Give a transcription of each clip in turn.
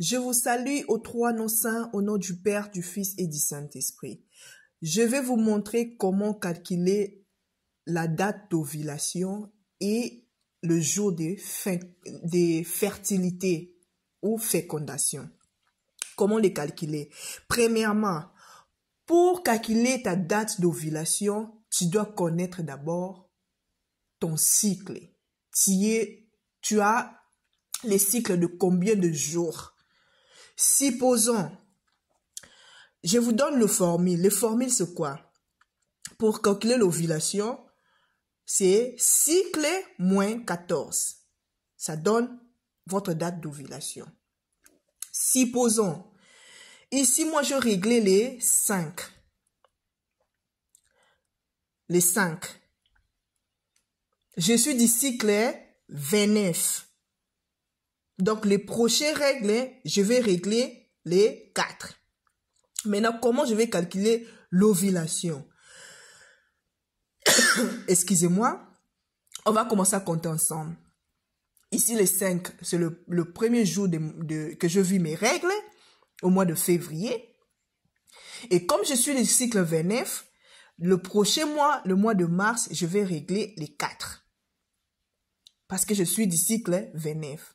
Je vous salue aux trois noms saints au nom du Père, du Fils et du Saint-Esprit. Je vais vous montrer comment calculer la date d'ovulation et le jour de fertilité ou fécondation. Comment les calculer Premièrement, pour calculer ta date d'ovulation, tu dois connaître d'abord ton cycle. Tu, tu as les cycles de combien de jours Supposons, je vous donne le formule. Le formule, c'est quoi Pour calculer l'ovulation, c'est cycle moins 14. Ça donne votre date d'ovulation. Supposons, ici, moi, je réglais les 5. Les 5. Je suis du cycle 29. Donc, les prochaines règles, je vais régler les 4. Maintenant, comment je vais calculer l'ovulation Excusez-moi. On va commencer à compter ensemble. Ici, les 5, c'est le, premier jour de, que je vis mes règles, au mois de février. Et comme je suis du cycle 29, le prochain mois, le mois de mars, je vais régler les 4. Parce que je suis du cycle 29.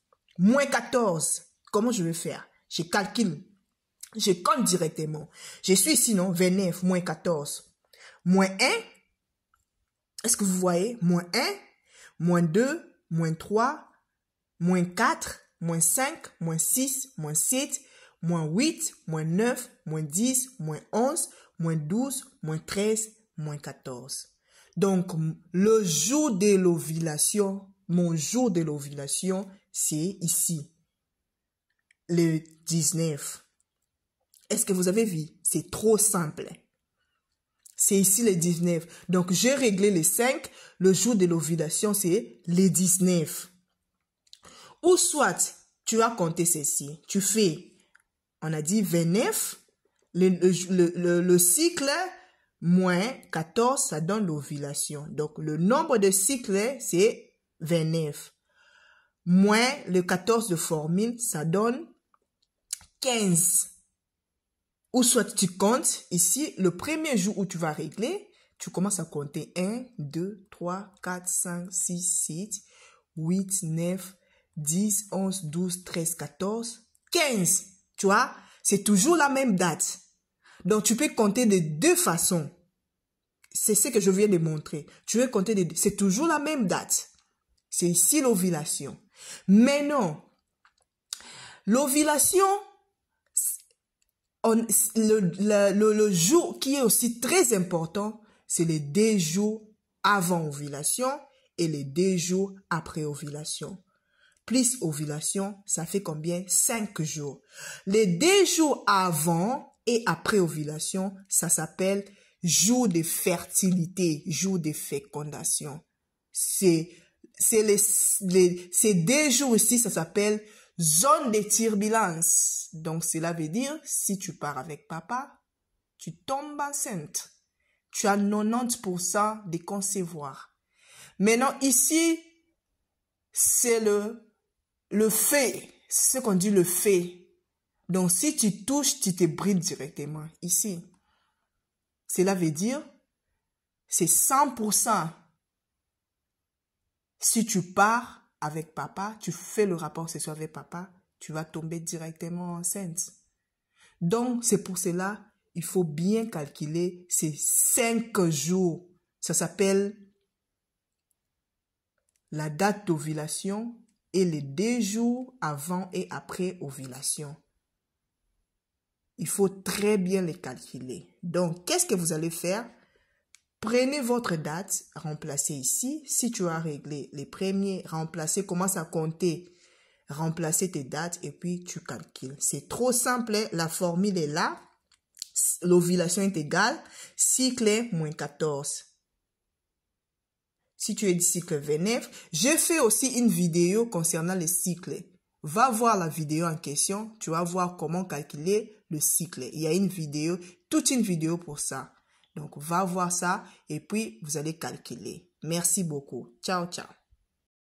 Moins 14. Comment je vais faire Je calcule. Je compte directement. Je suis ici, non 29 moins 14. Moins 1. Est-ce que vous voyez Moins 1, moins 2, moins 3, moins 4, moins 5, moins 6, moins 7, moins 8, moins 9, moins 10, moins 11, moins 12, moins 13, moins 14. Donc, le jour de l'ovulation, mon jour de l'ovulation, c'est ici, le 19. Est-ce que vous avez vu? C'est trop simple. C'est ici le 19. Donc, j'ai réglé les 5. Le jour de l'ovulation, c'est le 19. Ou soit, tu as compté ceci. Tu fais, on a dit 29. Le, cycle moins 14, ça donne l'ovulation. Donc, le nombre de cycles, c'est 29 moins le 14 de formule, ça donne 15. Ou soit tu comptes ici, le premier jour où tu vas régler, tu commences à compter 1, 2, 3, 4, 5, 6, 7, 8, 9, 10, 11, 12, 13, 14, 15. Tu vois, c'est toujours la même date. Donc, tu peux compter de deux façons. C'est ce que je viens de montrer. Tu veux compter de deux. C'est toujours la même date. C'est ici l'ovulation. Mais non, l'ovulation, le, jour qui est aussi très important, c'est les deux jours avant ovulation et les deux jours après ovulation. Plus ovulation, ça fait combien Cinq jours. Les deux jours avant et après ovulation, ça s'appelle jour de fertilité, jour de fécondation. C'est c'est les, jours ici, ça s'appelle zone de turbulence. Donc, cela veut dire, si tu pars avec papa, tu tombes enceinte. Tu as 90% de concevoir. Maintenant, ici, c'est le, le fait. C'est ce qu'on dit le fait. Donc, si tu touches, tu te brides directement. Ici. Cela veut dire, c'est 100% si tu pars avec papa, tu fais le rapport ce soir avec papa, tu vas tomber directement enceinte. Donc, c'est pour cela, il faut bien calculer ces cinq jours. Ça s'appelle la date d'ovulation et les deux jours avant et après ovulation. Il faut très bien les calculer. Donc, qu'est-ce que vous allez faire Prenez votre date, remplacez ici. Si tu as réglé les premiers, remplacez, commence à compter. Remplacez tes dates et puis tu calcules. C'est trop simple, hein. la formule est là. L'ovulation est égale cycle moins 14. Si tu es du cycle 29, j'ai fait aussi une vidéo concernant les cycles. Va voir la vidéo en question, tu vas voir comment calculer le cycle. Il y a une vidéo, toute une vidéo pour ça. Donc, va voir ça et puis vous allez calculer. Merci beaucoup. Ciao, ciao.